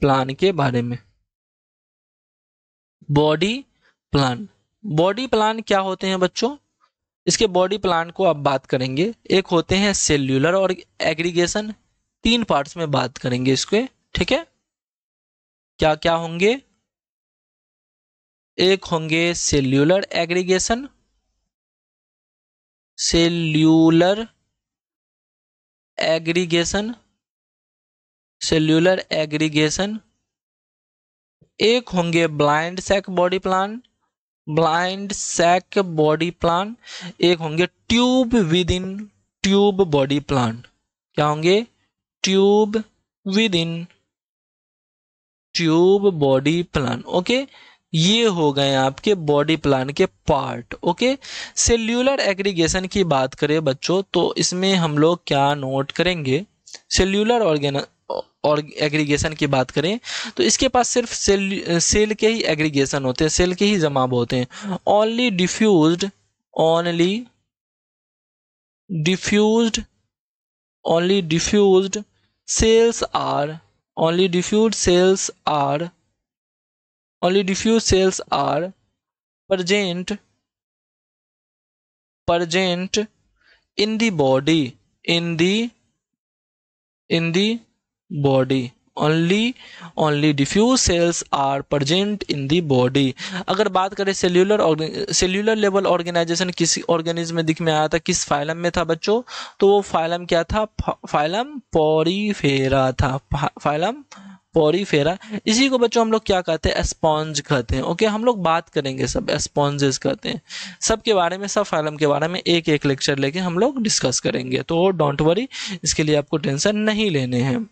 plan के बारे में बॉडी प्लान बॉडी प्लान क्या होते हैं बच्चों इसके बॉडी प्लान को आप बात करेंगे एक होते हैं सेल्यूलर और एग्रीगेशन तीन पार्ट्स में बात करेंगे इसके ठीक है क्या क्या होंगे एक होंगे cellular aggregation cellular aggregation cellular aggregation एक होंगे blind sac body plan blind sac body plan एक होंगे tube within tube body plan क्या होंगे tube within tube body plan okay ये हो गए आपके बॉडी प्लान के पार्ट ओके सेल्यूलर एग्रीगेशन की बात करें बच्चों तो इसमें हम लोग क्या नोट करेंगे सेल्यूलर ऑर्गेना और एग्रीगेशन की बात करें तो इसके पास सिर्फ सेल सेल के ही एग्रीगेशन होते हैं सेल के ही जमाव होते हैं only diffuse only diffuse only diffuse cells are only diffuse cells are only diffuse cells are present present in the body in the in the body only only diffuse cells are present in the body अगर बात करें cellular cellular level organisation किसी organism में दिख में आया था किस फाइलम में था बच्चों तो वो फाइलम क्या था फाइलम पॉरीफेरा था फाइलम पॉरीफेरा इसी को बच्चों हम लोग क्या कहते हैं स्पॉन्ज कहते हैं ओके हम लोग बात करेंगे सब स्पॉन्जेस कहते हैं सब के बारे में सब फाइलम के बारे में एक एक लेक्चर लेके हम लोग डिस्कस करेंगे तो डोंट वरी इसके लिए आपको टेंशन नहीं लेने हैं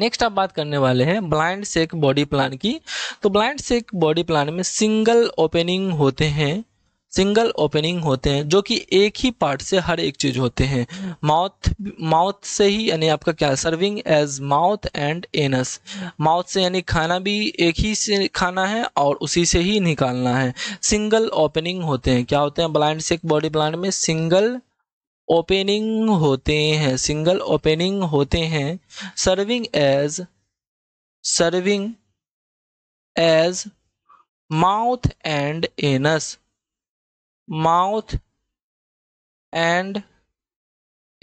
नेक्स्ट आप बात करने वाले हैं ब्लाइंड सेक बॉडी प्लान की तो ब्लाइंड सेक बॉडी प्लान में सिंगल ओपनिंग होते हैं सिंगल ओपनिंग होते हैं जो कि एक ही पार्ट से हर एक चीज़ होते हैं माउथ माउथ से ही यानी आपका क्या serving as mouth and anus mouth से यानी खाना भी एक ही से खाना है और उसी से ही निकालना है सिंगल ओपनिंग होते हैं क्या होते हैं ब्लाइंड सेक बॉडी प्लान में सिंगल ओपनिंग होते हैं सिंगल ओपनिंग होते हैं serving as serving as mouth and anus mouth and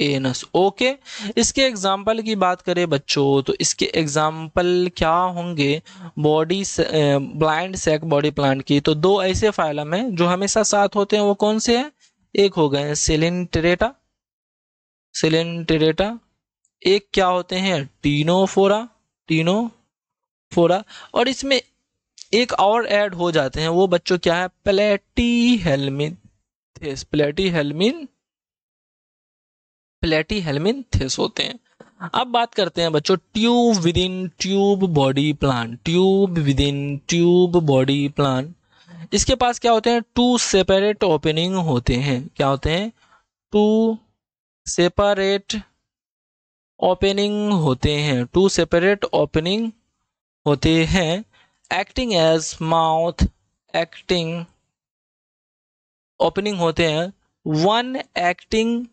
anus okay इसके एग्जाम्पल की बात करें बच्चों तो इसके एग्जाम्पल क्या होंगे body blind sac body plant की तो दो ऐसे फाइलम हैं जो हमेशा साथ होते हैं वो कौन से हैं एक हो गए सिलिनटेरेटा सिलिनटेरेटा एक क्या होते हैं टीनोफोरा टीनोफोरा और इसमें एक और ऐड हो जाते हैं वो बच्चों क्या है प्लेटी हेलमिन थेस प्लेटी हेलमिन प्लेटी हेलमिन थेस होते हैं अब बात करते हैं बच्चों tube within tube body plan tube within tube body plan इसके पास क्या होते हैं टू सेपरेट ओपनिंग होते हैं क्या होते हैं टू सेपरेट ओपनिंग होते हैं टू सेपरेट ओपनिंग होते हैं acting as mouth acting opening होते हैं one acting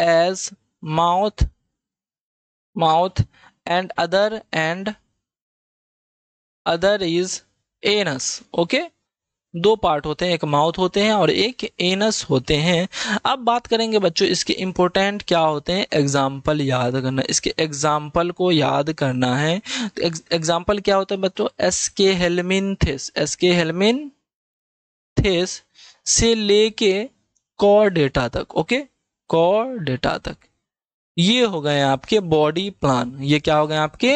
as mouth mouth and other end other is anus okay दो पार्ट होते हैं एक माउथ होते हैं और एक एनस होते हैं अब बात करेंगे बच्चों इसके इम्पोर्टेंट क्या होते हैं एग्जाम्पल याद करना इसके एग्जाम्पल को याद करना है तो एग्जाम्पल क्या होता है बच्चों एस के हेलमिन थेस एस के हेलमिन थेस से लेके कॉर डेटा तक ओके कॉर डेटा तक ये हो गए आपके बॉडी प्लान ये क्या हो गए आपके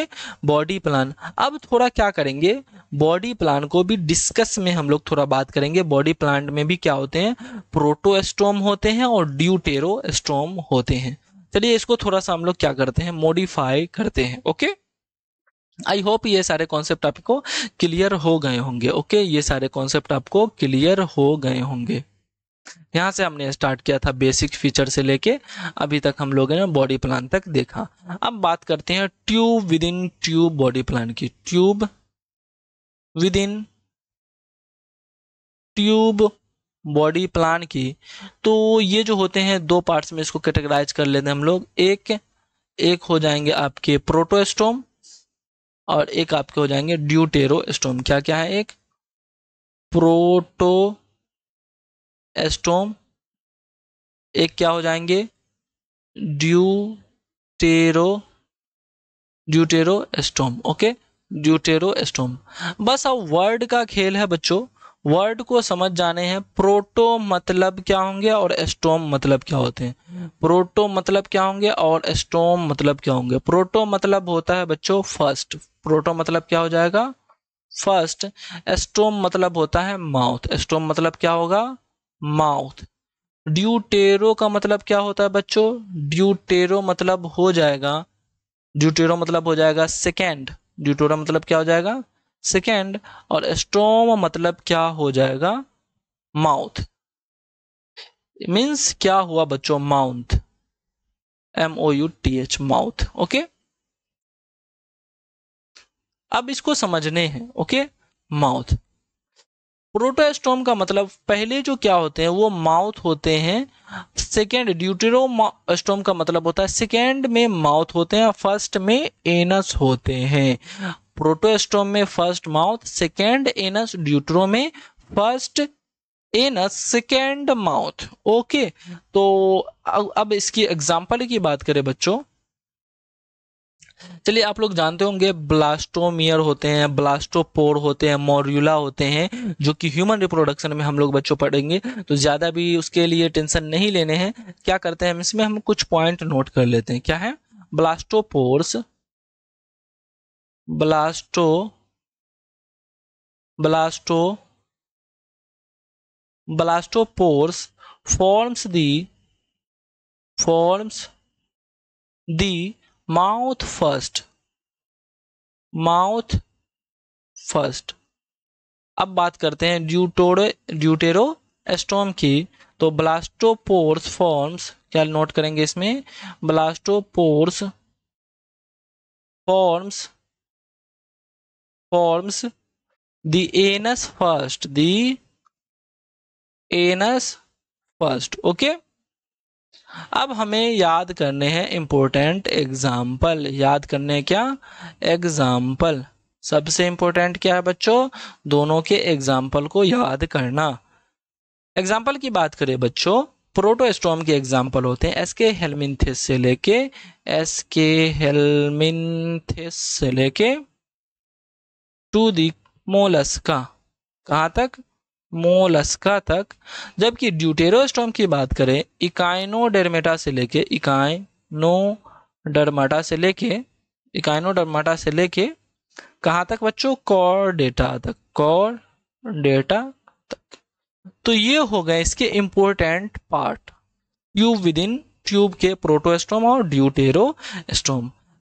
बॉडी प्लान अब थोड़ा क्या करेंगे बॉडी प्लान को भी डिस्कस में हम लोग थोड़ा बात करेंगे बॉडी प्लांट में भी क्या होते हैं प्रोटोस्टोम होते हैं और ड्यूटेरोस्टोम होते हैं चलिए इसको थोड़ा सा हम लोग क्या करते हैं मॉडिफाई करते हैं ओके आई होप ये सारे कॉन्सेप्ट आपको क्लियर हो गए होंगे ओके ये सारे कॉन्सेप्ट आपको क्लियर हो गए होंगे यहाँ से हमने स्टार्ट किया था बेसिक फीचर से लेके अभी तक हम लोगों ने बॉडी प्लान तक देखा अब बात करते हैं tube within tube body plan की tube within tube body plan की तो ये जो होते हैं दो पार्ट्स में इसको कैटेगराइज कर लेते हैं हम लोग एक एक हो जाएंगे आपके प्रोटोस्टोम और एक आपके हो जाएंगे ड्यूटेरोस्टोम क्या क्या है एक प्रोटो एस्टोम एक क्या हो जाएंगे deutero deuterostome okay deuterostome बस अब वर्ड का खेल है बच्चों वर्ड को समझ जाने हैं प्रोटो मतलब क्या होंगे और एस्टोम मतलब क्या होते हैं प्रोटो मतलब क्या होंगे और एस्टोम मतलब क्या होंगे प्रोटो मतलब होता है बच्चों फर्स्ट प्रोटो मतलब क्या हो जाएगा फर्स्ट एस्टोम मतलब होता है माउथ एस्टोम मतलब क्या होगा माउथ ड्यूटेरो का मतलब क्या होता है बच्चों ड्यूटेरो मतलब हो जाएगा ड्यूटेरो मतलब हो जाएगा सेकेंड ड्यूटेरो मतलब क्या हो जाएगा सेकेंड और स्टोम मतलब क्या हो जाएगा माउथ मीन्स क्या हुआ बच्चों mouth M O U T H mouth okay अब इसको समझने हैं ओके माउथ प्रोटोस्टोम का मतलब पहले जो क्या होते हैं वो माउथ होते हैं सेकेंड ड्यूटेरोस्टोम का मतलब होता है सेकेंड में माउथ होते हैं फर्स्ट में एनस होते हैं प्रोटोस्टोम में first mouth second anus deutero में first anus second mouth okay तो अब इसकी एग्जाम्पल की बात करें बच्चों चलिए आप लोग जानते होंगे ब्लास्टोमियर होते हैं ब्लास्टोपोर होते हैं मोरूला होते हैं जो कि ह्यूमन रिप्रोडक्शन में हम लोग बच्चों पढ़ेंगे तो ज़्यादा भी उसके लिए टेंशन नहीं लेने हैं क्या करते हैं इसमें हम कुछ पॉइंट नोट कर लेते हैं क्या है blastopores blasto blasto blastopores forms the forms the mouth first mouth first अब बात करते हैं ड्यूटोडे ड्यूटेरो एस्टोम की तो ब्लास्टोपोर्स फॉर्म्स क्या नोट करेंगे इसमें blastopores forms forms the anus first the anus first okay अब हमें याद करने हैं इम्पोर्टेंट एग्ज़ाम्पल याद करने क्या एग्ज़ाम्पल सबसे इम्पोर्टेंट क्या है बच्चों दोनों के एग्ज़ाम्पल को याद करना एग्ज़ाम्पल की बात करें बच्चों प्रोटोस्टोम के एग्ज़ाम्पल होते हैं एस के हेलमिनथिस से लेके एस के हेलमिनथिस से लेके टू दी मोलस्का कहाँ तक मोलस्का तक जबकि ड्यूटेरोस्टोम की बात करें इकाइनोडर्मेटा से लेके इकाइनोडर्माटा से लेके इकाइनोडर्माटा से लेके कहाँ तक बच्चों कॉर डेटा तक कॉर डेटा तक तो ये हो गए इसके important part tube within tube के प्रोटोस्टोम और ड्यूटेरोस्टोम